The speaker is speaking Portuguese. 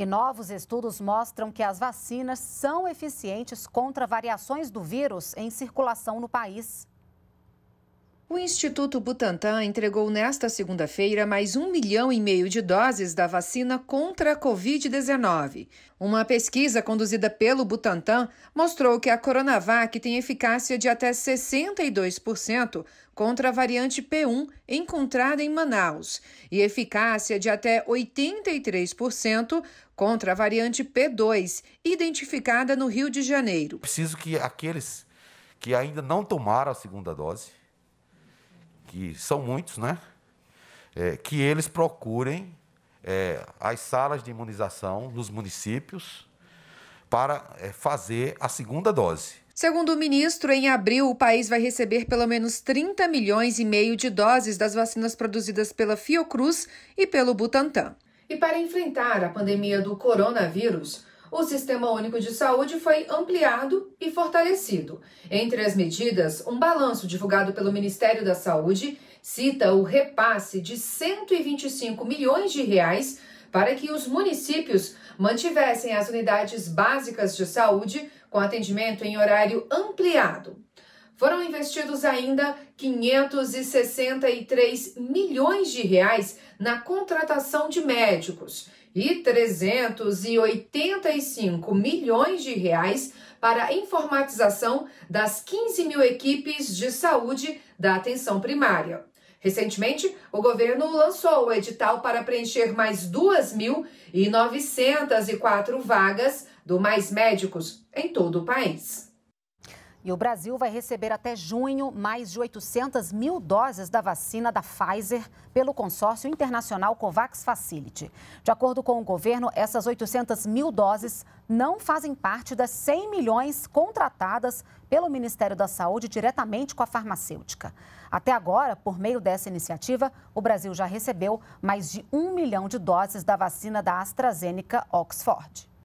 E novos estudos mostram que as vacinas são eficientes contra variações do vírus em circulação no país. O Instituto Butantan entregou nesta segunda-feira mais um milhão e meio de doses da vacina contra a Covid-19. Uma pesquisa conduzida pelo Butantan mostrou que a Coronavac tem eficácia de até 62% contra a variante P1 encontrada em Manaus e eficácia de até 83% contra a variante P2 identificada no Rio de Janeiro. Preciso que aqueles que ainda não tomaram a segunda dose que são muitos, né? É, que eles procurem é, as salas de imunização nos municípios para é, fazer a segunda dose. Segundo o ministro, em abril o país vai receber pelo menos 30 milhões e meio de doses das vacinas produzidas pela Fiocruz e pelo Butantan. E para enfrentar a pandemia do coronavírus, o Sistema Único de Saúde foi ampliado e fortalecido. Entre as medidas, um balanço divulgado pelo Ministério da Saúde cita o repasse de 125 milhões de reais para que os municípios mantivessem as unidades básicas de saúde com atendimento em horário ampliado. Foram investidos ainda 563 milhões de reais na contratação de médicos e 385 milhões de reais para a informatização das 15 mil equipes de saúde da atenção primária. Recentemente, o governo lançou o edital para preencher mais 2.904 vagas do Mais Médicos em todo o país. E o Brasil vai receber até junho mais de 800 mil doses da vacina da Pfizer pelo consórcio internacional COVAX Facility. De acordo com o governo, essas 800 mil doses não fazem parte das 100 milhões contratadas pelo Ministério da Saúde diretamente com a farmacêutica. Até agora, por meio dessa iniciativa, o Brasil já recebeu mais de 1 milhão de doses da vacina da AstraZeneca Oxford.